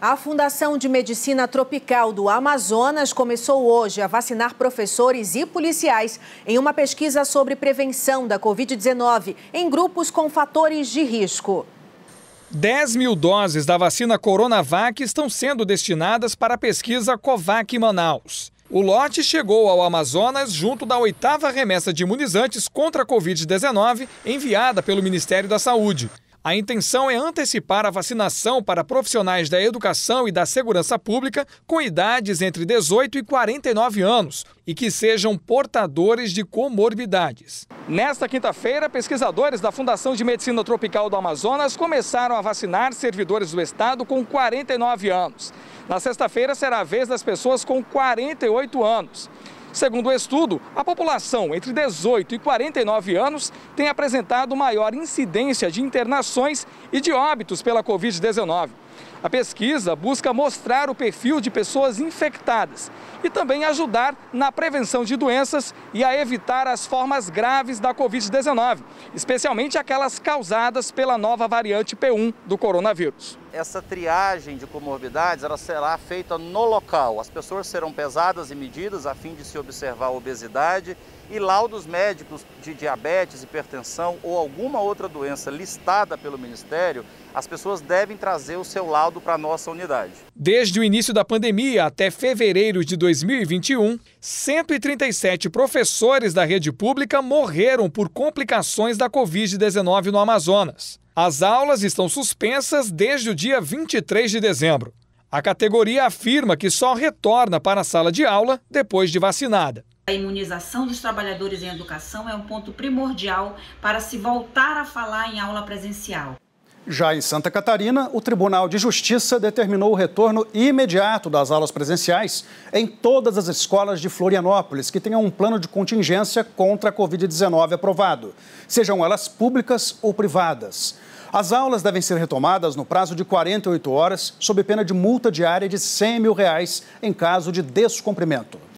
A Fundação de Medicina Tropical do Amazonas começou hoje a vacinar professores e policiais em uma pesquisa sobre prevenção da Covid-19 em grupos com fatores de risco. 10 mil doses da vacina Coronavac estão sendo destinadas para a pesquisa Covac Manaus. O lote chegou ao Amazonas junto da oitava remessa de imunizantes contra a Covid-19 enviada pelo Ministério da Saúde. A intenção é antecipar a vacinação para profissionais da educação e da segurança pública com idades entre 18 e 49 anos e que sejam portadores de comorbidades. Nesta quinta-feira, pesquisadores da Fundação de Medicina Tropical do Amazonas começaram a vacinar servidores do estado com 49 anos. Na sexta-feira será a vez das pessoas com 48 anos. Segundo o estudo, a população entre 18 e 49 anos tem apresentado maior incidência de internações e de óbitos pela Covid-19. A pesquisa busca mostrar o perfil de pessoas infectadas e também ajudar na prevenção de doenças e a evitar as formas graves da Covid-19, especialmente aquelas causadas pela nova variante P1 do coronavírus. Essa triagem de comorbidades ela será feita no local. As pessoas serão pesadas e medidas a fim de se observar a obesidade e laudos médicos de diabetes, hipertensão ou alguma outra doença listada pelo Ministério, as pessoas devem trazer o seu laudo para a nossa unidade. Desde o início da pandemia até fevereiro de 2021, 137 professores da rede pública morreram por complicações da Covid-19 no Amazonas. As aulas estão suspensas desde o dia 23 de dezembro. A categoria afirma que só retorna para a sala de aula depois de vacinada. A imunização dos trabalhadores em educação é um ponto primordial para se voltar a falar em aula presencial. Já em Santa Catarina, o Tribunal de Justiça determinou o retorno imediato das aulas presenciais em todas as escolas de Florianópolis que tenham um plano de contingência contra a Covid-19 aprovado, sejam elas públicas ou privadas. As aulas devem ser retomadas no prazo de 48 horas, sob pena de multa diária de 100 mil reais em caso de descumprimento.